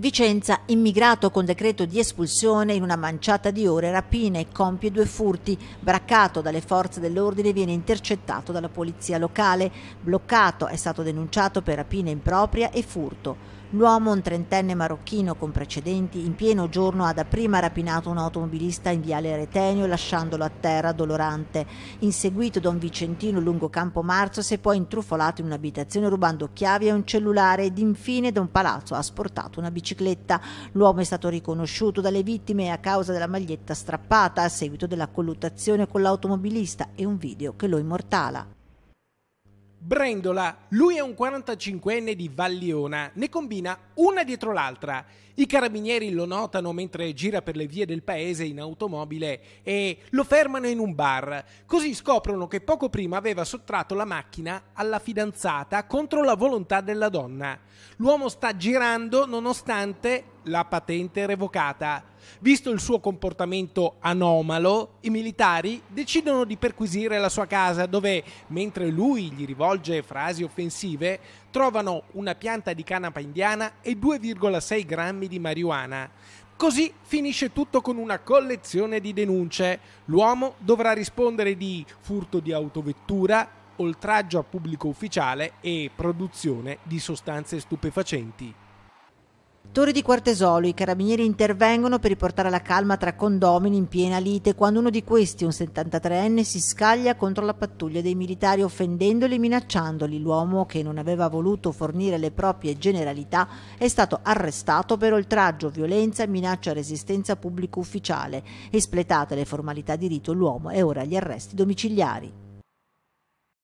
Vicenza, immigrato con decreto di espulsione, in una manciata di ore rapine, compie due furti, braccato dalle forze dell'ordine viene intercettato dalla polizia locale, bloccato, è stato denunciato per rapina impropria e furto. L'uomo, un trentenne marocchino con precedenti, in pieno giorno ha dapprima rapinato un automobilista in viale Retenio lasciandolo a terra dolorante. Inseguito da un vicentino lungo Campo Marzo si è poi intrufolato in un'abitazione rubando chiavi e un cellulare ed infine da un palazzo ha sportato una bicicletta. L'uomo è stato riconosciuto dalle vittime a causa della maglietta strappata a seguito della colluttazione con l'automobilista e un video che lo immortala. Brendola, lui è un 45enne di Valliona, ne combina una dietro l'altra. I carabinieri lo notano mentre gira per le vie del paese in automobile e lo fermano in un bar. Così scoprono che poco prima aveva sottratto la macchina alla fidanzata contro la volontà della donna. L'uomo sta girando nonostante la patente revocata. Visto il suo comportamento anomalo, i militari decidono di perquisire la sua casa dove, mentre lui gli rivolge frasi offensive, trovano una pianta di canapa indiana e 2,6 grammi di marijuana. Così finisce tutto con una collezione di denunce. L'uomo dovrà rispondere di furto di autovettura, oltraggio a pubblico ufficiale e produzione di sostanze stupefacenti. Torri di Quartesolo, i carabinieri intervengono per riportare la calma tra condomini in piena lite quando uno di questi, un 73enne, si scaglia contro la pattuglia dei militari offendendoli e minacciandoli. L'uomo, che non aveva voluto fornire le proprie generalità, è stato arrestato per oltraggio, violenza, e minaccia a resistenza pubblico ufficiale. Espletate le formalità di rito, l'uomo è ora agli arresti domiciliari.